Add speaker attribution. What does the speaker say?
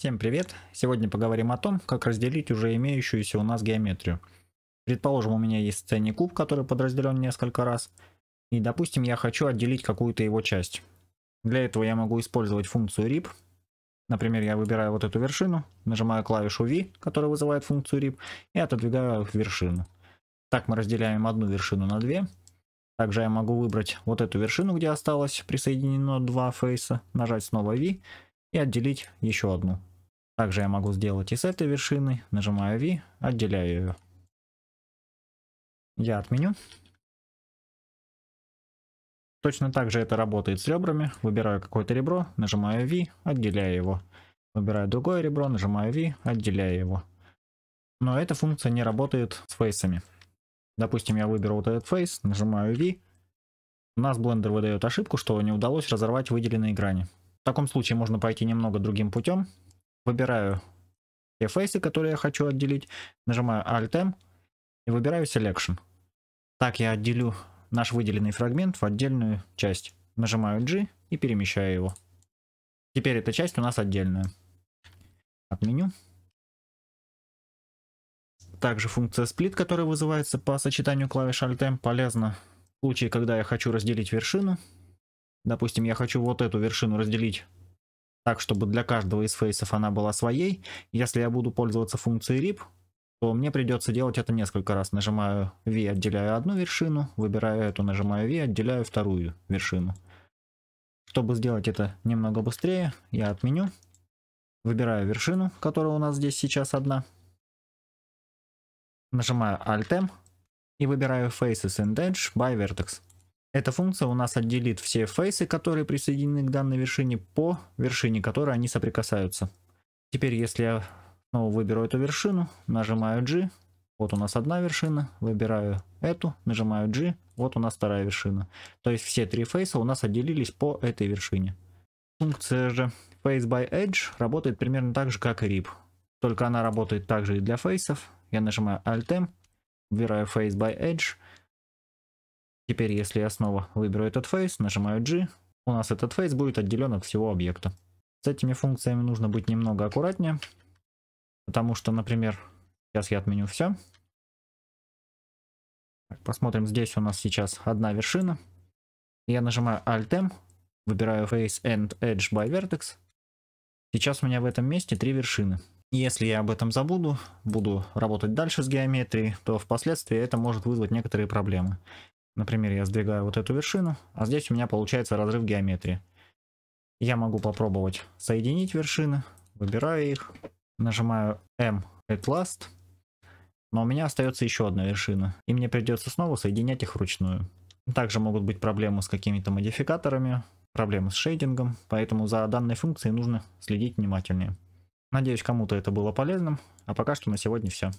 Speaker 1: Всем привет! Сегодня поговорим о том, как разделить уже имеющуюся у нас геометрию. Предположим, у меня есть сцене куб, который подразделен несколько раз, и допустим я хочу отделить какую-то его часть. Для этого я могу использовать функцию rip. Например, я выбираю вот эту вершину, нажимаю клавишу V, которая вызывает функцию rip, и отодвигаю вершину. Так мы разделяем одну вершину на две. Также я могу выбрать вот эту вершину, где осталось присоединено два фейса, нажать снова V и отделить еще одну. Также я могу сделать и с этой вершины. Нажимаю V, отделяю ее. Я отменю. Точно так же это работает с ребрами. Выбираю какое-то ребро, нажимаю V, отделяю его. Выбираю другое ребро, нажимаю V, отделяю его. Но эта функция не работает с фейсами. Допустим, я выберу вот этот фейс, нажимаю V. У нас Blender выдает ошибку, что не удалось разорвать выделенные грани. В таком случае можно пойти немного другим путем. Выбираю те фейсы, которые я хочу отделить. Нажимаю Alt-M и выбираю Selection. Так я отделю наш выделенный фрагмент в отдельную часть. Нажимаю G и перемещаю его. Теперь эта часть у нас отдельная. Отменю. Также функция split, которая вызывается по сочетанию клавиш Alt-M, полезна в случае, когда я хочу разделить вершину. Допустим, я хочу вот эту вершину разделить так, чтобы для каждого из фейсов она была своей. Если я буду пользоваться функцией rip, то мне придется делать это несколько раз. Нажимаю V, отделяю одну вершину, выбираю эту, нажимаю V, отделяю вторую вершину. Чтобы сделать это немного быстрее, я отменю. Выбираю вершину, которая у нас здесь сейчас одна. Нажимаю Alt-M и выбираю Faces and Edge by Vertex. Эта функция у нас отделит все фейсы, которые присоединены к данной вершине, по вершине, которой они соприкасаются. Теперь, если я снова выберу эту вершину, нажимаю G, вот у нас одна вершина, выбираю эту, нажимаю G, вот у нас вторая вершина. То есть все три фейса у нас отделились по этой вершине. Функция же Face by Edge работает примерно так же, как и RIP. Только она работает также и для фейсов. Я нажимаю Alt-M, выбираю Face by Edge, Теперь, если я снова выберу этот фейс, нажимаю G, у нас этот фейс будет отделен от всего объекта. С этими функциями нужно быть немного аккуратнее, потому что, например, сейчас я отменю все. Посмотрим, здесь у нас сейчас одна вершина. Я нажимаю Alt-M, выбираю Face and Edge by Vertex. Сейчас у меня в этом месте три вершины. Если я об этом забуду, буду работать дальше с геометрией, то впоследствии это может вызвать некоторые проблемы. Например, я сдвигаю вот эту вершину, а здесь у меня получается разрыв геометрии. Я могу попробовать соединить вершины, выбираю их, нажимаю M at last, но у меня остается еще одна вершина, и мне придется снова соединять их вручную. Также могут быть проблемы с какими-то модификаторами, проблемы с шейдингом, поэтому за данной функцией нужно следить внимательнее. Надеюсь, кому-то это было полезным, а пока что на сегодня все.